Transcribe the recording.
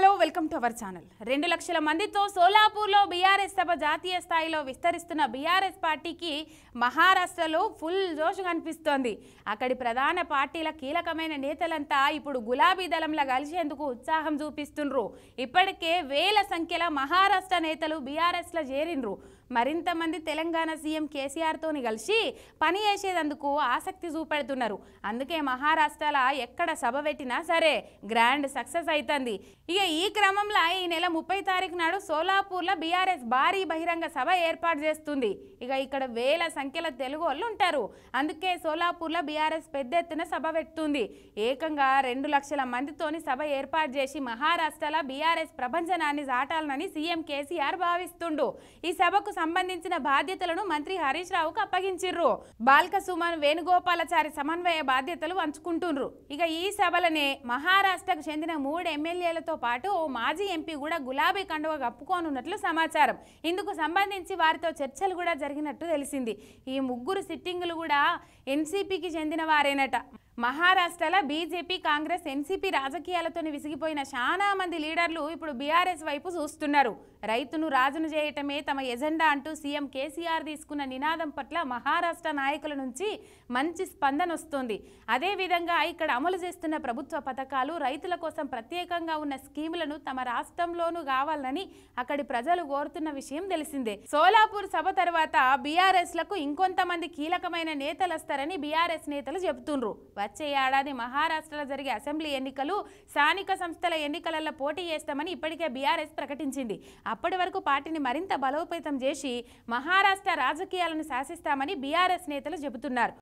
hello welcome to our channel రెండు లక్షల మందితో సోలాపూర్లో బీఆర్ఎస్ సభ జాతీయ స్థాయిలో విస్తరిస్తున్న బీఆర్ఎస్ పార్టీకి మహారాష్ట్రలో ఫుల్ జోష్ కనిపిస్తోంది అక్కడి ప్రధాన పార్టీల కీలకమైన నేతలంతా ఇప్పుడు గులాబీ దళంలా కలిసేందుకు ఉత్సాహం చూపిస్తుండ్రు ఇప్పటికే వేల సంఖ్యలో మహారాష్ట్ర నేతలు బీఆర్ఎస్లో చేరిండ్రు మరింత మంది తెలంగాణ సీఎం కేసీఆర్తోని కలిసి పని చేసేదందుకు ఆసక్తి చూపెడుతున్నారు అందుకే మహారాష్ట్రాల ఎక్కడ సభ పెట్టినా సరే గ్రాండ్ సక్సెస్ అవుతుంది ఇక ఈ క్రమంలో ఈ నెల ముప్పై తారీఖు నాడు సోలాపూర్లో బీఆర్ఎస్ భారీ బహిరంగ సభ ఏర్పాటు చేస్తుంది ఇక ఇక్కడ వేల సంఖ్యలో తెలుగు వాళ్ళు ఉంటారు అందుకే సోలాపూర్లో బీఆర్ఎస్ పెద్ద ఎత్తున సభ పెడుతుంది ఏకంగా రెండు లక్షల మందితోని సభ ఏర్పాటు చేసి మహారాష్ట్రలో బీఆర్ఎస్ ప్రభంజనాన్ని దాటాలని సీఎం కేసీఆర్ భావిస్తుండు ఈ సభకు సంబంధించిన బాధ్యతలను మంత్రి హరీష్ రావుకు అప్పగించిర్రు బాల్క సుమన్ వేణుగోపాలచారి సమన్వయ బాధ్యతలు పంచుకుంటున్నారు ఇక ఈ సభలనే మహారాష్ట్రకు చెందిన మూడు ఎమ్మెల్యేలతో పాటు ఓ మాజీ ఎంపీ కూడా గులాబీ కండువ కప్పుకోనున్నట్లు సమాచారం ఇందుకు సంబంధించి వారితో చర్చలు కూడా జరిగినట్టు తెలిసింది ఈ ముగ్గురు సిట్టింగులు కూడా ఎన్సీపీకి చెందిన వారేనట మహారాష్ట్రలో బీజేపీ కాంగ్రెస్ ఎన్సీపీ రాజకీయాలతోనే విసిగిపోయిన చాలా మంది లీడర్లు ఇప్పుడు బీఆర్ఎస్ వైపు చూస్తున్నారు రైతును రాజును చేయటమే తమ ఎజెండా అంటూ సీఎం కేసీఆర్ తీసుకున్న నినాదం పట్ల మహారాష్ట్ర నాయకుల నుంచి మంచి స్పందన వస్తుంది అదేవిధంగా ఇక్కడ అమలు చేస్తున్న ప్రభుత్వ పథకాలు రైతుల కోసం ప్రత్యేకంగా ఉన్న స్కీములను తమ రాష్ట్రంలోనూ కావాలని అక్కడి ప్రజలు కోరుతున్న విషయం తెలిసిందే సోలాపూర్ సభ తర్వాత బీఆర్ఎస్లకు ఇంకొంతమంది కీలకమైన నేతలు వస్తారని బీఆర్ఎస్ నేతలు చెబుతున్నారు వచ్చే ఏడాది మహారాష్ట్రలో జరిగే అసెంబ్లీ ఎన్నికలు స్థానిక సంస్థల ఎన్నికలలో పోటీ చేస్తామని ఇప్పటికే బీఆర్ఎస్ ప్రకటించింది అప్పటి వరకు పార్టీని మరింత బలోపేతం చేసి మహారాష్ట్ర రాజకీయాలను శాసిస్తామని బీఆర్ఎస్ నేతలు చెబుతున్నారు